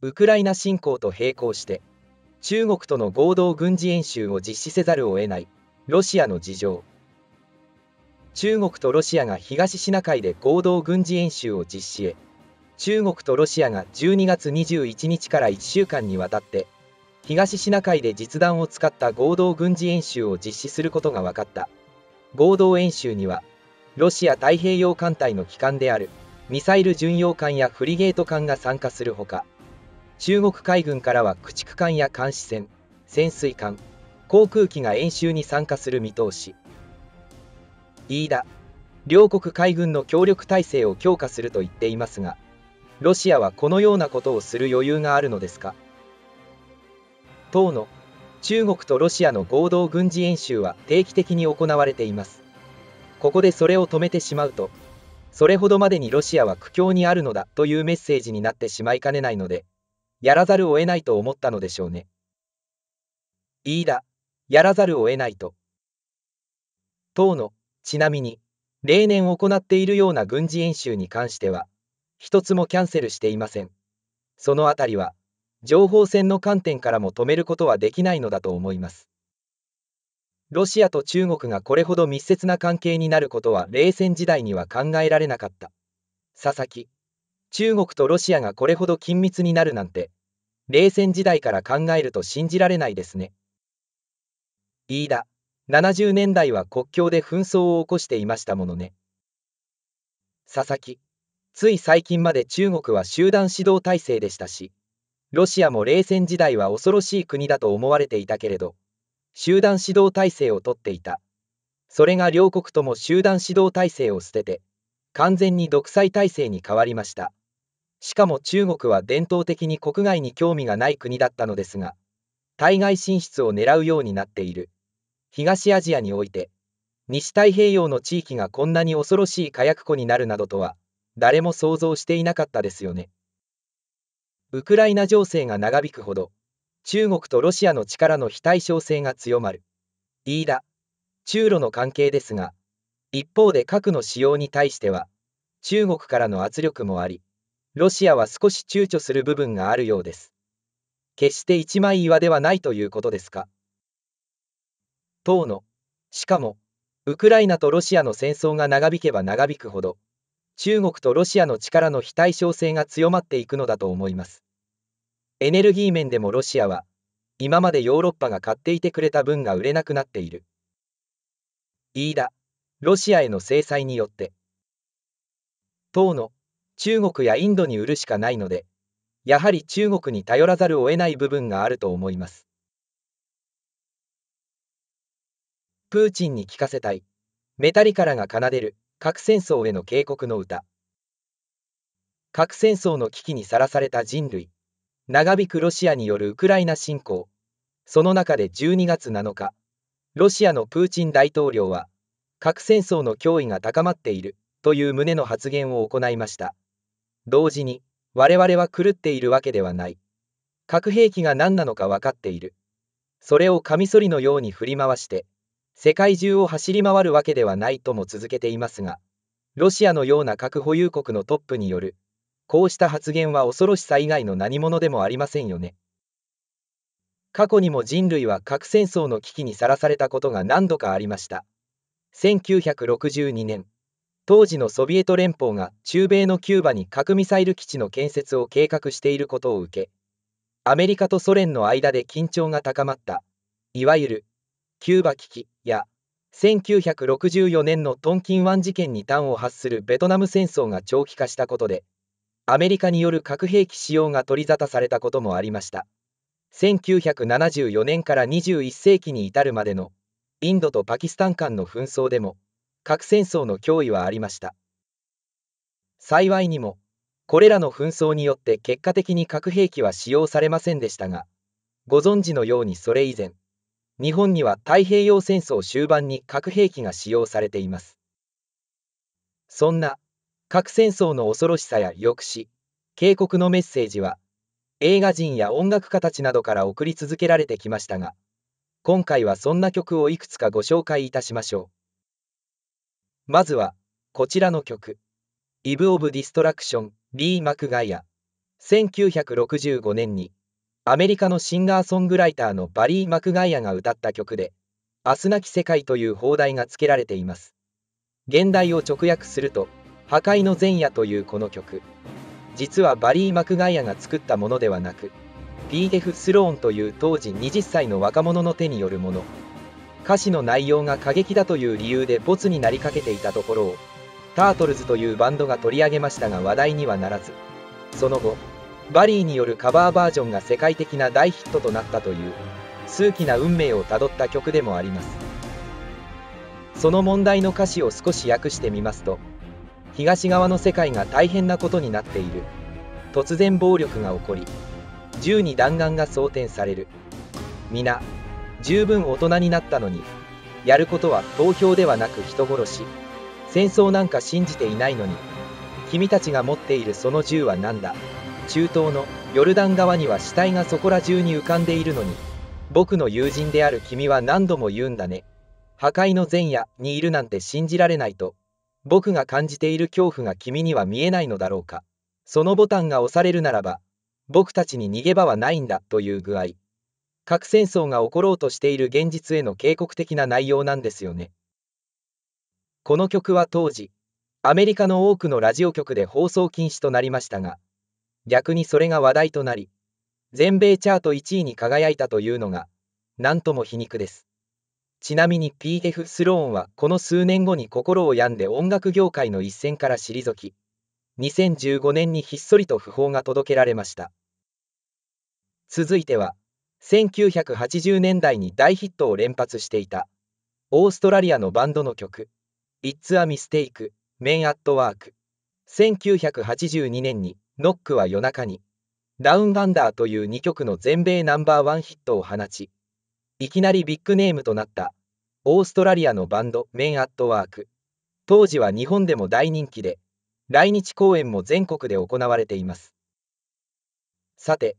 ウクライナ侵攻と並行して中国との合同軍事演習を実施せざるを得ないロシアの事情中国とロシアが東シナ海で合同軍事演習を実施へ中国とロシアが12月21日から1週間にわたって東シナ海で実弾を使った合同軍事演習を実施することが分かった合同演習にはロシア太平洋艦隊の旗艦であるミサイル巡洋艦やフリゲート艦が参加するほか中国海軍からは駆逐艦や監視船、潜水艦、航空機が演習に参加する見通し。飯田、両国海軍の協力体制を強化すると言っていますが、ロシアはこのようなことをする余裕があるのですか当の中国とロシアの合同軍事演習は定期的に行われています。ここでそれを止めてしまうと、それほどまでにロシアは苦境にあるのだというメッセージになってしまいかねないので、やらざるを得ないと思ったのでしょうね。いだ、やらざるを得ないと。当の、ちなみに、例年行っているような軍事演習に関しては、一つもキャンセルしていません。そのあたりは、情報戦の観点からも止めることはできないのだと思います。ロシアと中国がこれほど密接な関係になることは冷戦時代には考えられなかった。佐々木中国とロシアがこれほど緊密になるなんて、冷戦時代から考えると信じられないですね。飯田、70年代は国境で紛争を起こしていましたものね。佐々木、つい最近まで中国は集団指導体制でしたし、ロシアも冷戦時代は恐ろしい国だと思われていたけれど、集団指導体制をとっていた。それが両国とも集団指導体制を捨てて、完全に独裁体制に変わりました。しかも中国は伝統的に国外に興味がない国だったのですが、対外進出を狙うようになっている。東アジアにおいて、西太平洋の地域がこんなに恐ろしい火薬庫になるなどとは、誰も想像していなかったですよね。ウクライナ情勢が長引くほど、中国とロシアの力の非対称性が強まる。飯田、中ロの関係ですが、一方で核の使用に対しては、中国からの圧力もあり、ロシアは少し躊躇する部分があるようです。決して一枚岩ではないということですか。党の、しかも、ウクライナとロシアの戦争が長引けば長引くほど、中国とロシアの力の非対称性が強まっていくのだと思います。エネルギー面でもロシアは、今までヨーロッパが買っていてくれた分が売れなくなっている。飯田、ロシアへの制裁によって。党の、中国やインドに売るしかないので、やはり中国に頼らざるを得ない部分があると思います。プーチンに聞かせたい。メタリカラが奏でる核戦争への警告の歌。核戦争の危機にさらされた人類。長引くロシアによるウクライナ侵攻。その中で12月7日、ロシアのプーチン大統領は、核戦争の脅威が高まっているという旨の発言を行いました。同時に、我々は狂っているわけではない。核兵器が何なのか分かっている。それをカミソリのように振り回して、世界中を走り回るわけではないとも続けていますが、ロシアのような核保有国のトップによる、こうした発言は恐ろしさ以外の何者でもありませんよね。過去にも人類は核戦争の危機にさらされたことが何度かありました。1962年。当時のソビエト連邦が中米のキューバに核ミサイル基地の建設を計画していることを受け、アメリカとソ連の間で緊張が高まった、いわゆるキューバ危機や1964年のトンキン湾事件に端を発するベトナム戦争が長期化したことで、アメリカによる核兵器使用が取り沙汰されたこともありました。1974年から21世紀に至るまでのインドとパキスタン間の紛争でも核戦争の脅威はありました幸いにもこれらの紛争によって結果的に核兵器は使用されませんでしたがご存知のようにそれ以前日本には太平洋戦争終盤に核兵器が使用されていますそんな核戦争の恐ろしさや抑止警告のメッセージは映画人や音楽家たちなどから送り続けられてきましたが今回はそんな曲をいくつかご紹介いたしましょうまずは、こちらの曲。イブ・オブ・ディストラクション、リー・マクガイア。1965年に、アメリカのシンガーソングライターのバリー・マクガイアが歌った曲で、明日なき世界という放題が付けられています。現代を直訳すると、破壊の前夜というこの曲。実はバリー・マクガイアが作ったものではなく、P.F. スローンという当時20歳の若者の手によるもの。歌詞の内容が過激だという理由でボツになりかけていたところを、タートルズというバンドが取り上げましたが話題にはならず、その後、バリーによるカバーバージョンが世界的な大ヒットとなったという、数奇な運命をたどった曲でもあります。その問題の歌詞を少し訳してみますと、東側の世界が大変なことになっている。突然暴力が起こり、銃に弾丸が装填される。皆、十分大人になったのに、やることは投票ではなく人殺し。戦争なんか信じていないのに、君たちが持っているその銃は何だ中東のヨルダン側には死体がそこら中に浮かんでいるのに、僕の友人である君は何度も言うんだね。破壊の前夜にいるなんて信じられないと、僕が感じている恐怖が君には見えないのだろうか。そのボタンが押されるならば、僕たちに逃げ場はないんだという具合。核戦争が起ころうとしている現実への警告的な内容なんですよね。この曲は当時、アメリカの多くのラジオ局で放送禁止となりましたが、逆にそれが話題となり、全米チャート1位に輝いたというのが、なんとも皮肉です。ちなみに PF スローンはこの数年後に心を病んで音楽業界の一線から退き、2015年にひっそりと訃報が届けられました。続いては、1980年代に大ヒットを連発していたオーストラリアのバンドの曲「It's a Mistake」「Men at Work」1982年に「ノックは夜中に」「ダウンアンダー」という2曲の全米ナンバーワンヒットを放ちいきなりビッグネームとなったオーストラリアのバンド「Men at Work」当時は日本でも大人気で来日公演も全国で行われていますさて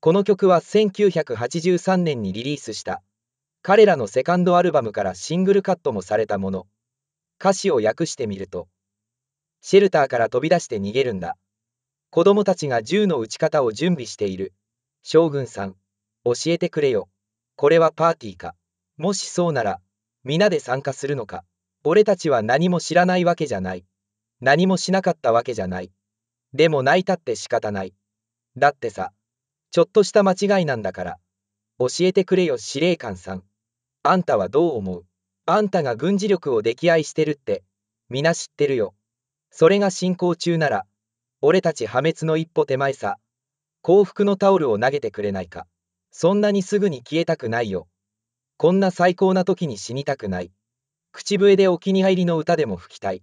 この曲は1983年にリリースした彼らのセカンドアルバムからシングルカットもされたもの歌詞を訳してみるとシェルターから飛び出して逃げるんだ子供たちが銃の撃ち方を準備している将軍さん教えてくれよこれはパーティーかもしそうなら皆で参加するのか俺たちは何も知らないわけじゃない何もしなかったわけじゃないでも泣いたって仕方ないだってさちょっとした間違いなんだから。教えてくれよ司令官さん。あんたはどう思うあんたが軍事力を溺愛してるって、皆知ってるよ。それが進行中なら、俺たち破滅の一歩手前さ。幸福のタオルを投げてくれないか。そんなにすぐに消えたくないよ。こんな最高な時に死にたくない。口笛でお気に入りの歌でも吹きたい。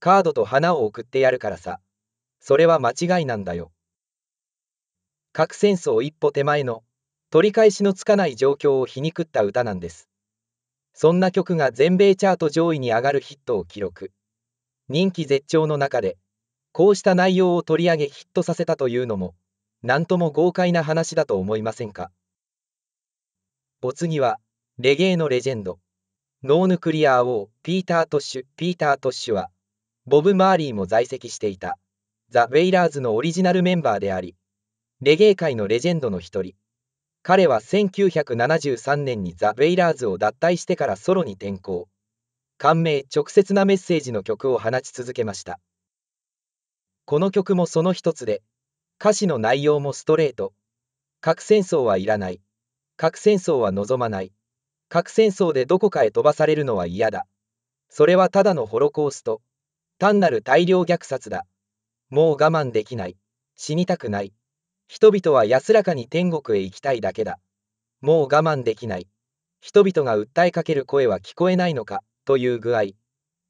カードと花を送ってやるからさ。それは間違いなんだよ。核戦争一歩手前の取り返しのつかない状況を皮肉った歌なんです。そんな曲が全米チャート上位に上がるヒットを記録。人気絶頂の中で、こうした内容を取り上げヒットさせたというのも、なんとも豪快な話だと思いませんか。お次は、レゲエのレジェンド。ノーヌクリアー王、ピーター・トッシュ、ピーター・トッシュは、ボブ・マーリーも在籍していた、ザ・ウェイラーズのオリジナルメンバーであり、レゲエ界のレジェンドの一人。彼は1973年にザ・ウェイラーズを脱退してからソロに転向。感銘直接なメッセージの曲を放ち続けました。この曲もその一つで、歌詞の内容もストレート。核戦争はいらない。核戦争は望まない。核戦争でどこかへ飛ばされるのは嫌だ。それはただのホロコースト。単なる大量虐殺だ。もう我慢できない。死にたくない。人々は安らかに天国へ行きたいだけだ。もう我慢できない。人々が訴えかける声は聞こえないのか、という具合。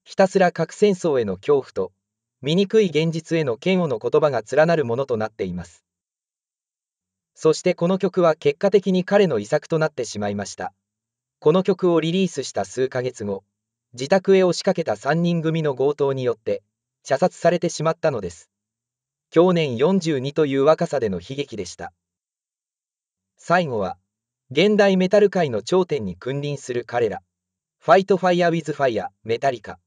ひたすら核戦争への恐怖と、醜い現実への嫌悪の言葉が連なるものとなっています。そしてこの曲は結果的に彼の遺作となってしまいました。この曲をリリースした数ヶ月後、自宅へ押しかけた3人組の強盗によって、射殺されてしまったのです。去年42という若さでの悲劇でした。最後は、現代メタル界の頂点に君臨する彼ら、ファイトファイアウィズファイア、メタリカ、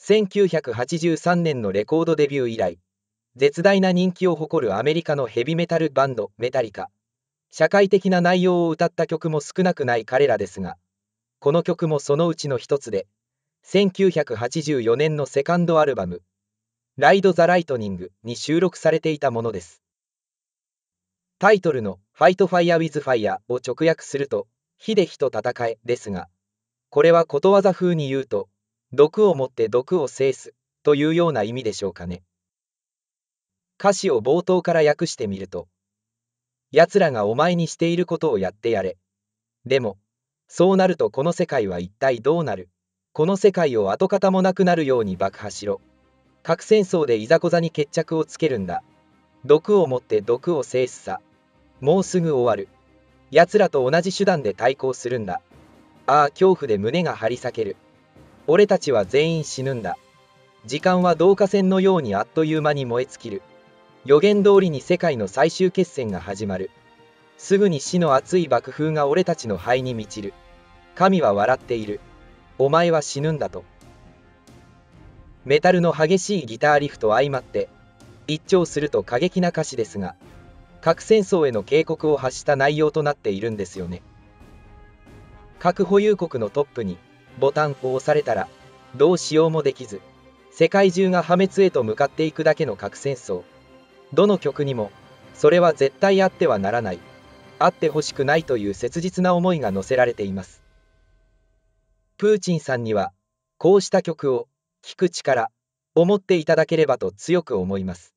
1983年のレコードデビュー以来、絶大な人気を誇るアメリカのヘビメタルバンド、メタリカ。社会的な内容を歌った曲も少なくない彼らですが、この曲もそのうちの一つで、1984年のセカンドアルバム、ライド・ザ・ライトニングに収録されていたものです。タイトルのファイト・ファイア・ウィズ・ファイアを直訳すると、で火と戦えですが、これはことわざ風に言うと、毒を持って毒を制すというような意味でしょうかね。歌詞を冒頭から訳してみると、奴らがお前にしていることをやってやれ。でも、そうなるとこの世界は一体どうなるこの世界を跡形もなくなるように爆破しろ。核戦争でいざこざに決着をつけるんだ。毒を持って毒を制すさ。もうすぐ終わる。奴らと同じ手段で対抗するんだ。ああ、恐怖で胸が張り裂ける。俺たちは全員死ぬんだ。時間は導火線のようにあっという間に燃え尽きる。予言通りに世界の最終決戦が始まる。すぐに死の熱い爆風が俺たちの肺に満ちる。神は笑っている。お前は死ぬんだと。メタルの激しいギターリフと相まって一聴すると過激な歌詞ですが核戦争への警告を発した内容となっているんですよね核保有国のトップにボタンを押されたらどうしようもできず世界中が破滅へと向かっていくだけの核戦争どの曲にもそれは絶対あってはならないあってほしくないという切実な思いが載せられていますプーチンさんにはこうした曲を聞く力を持っていただければと強く思います。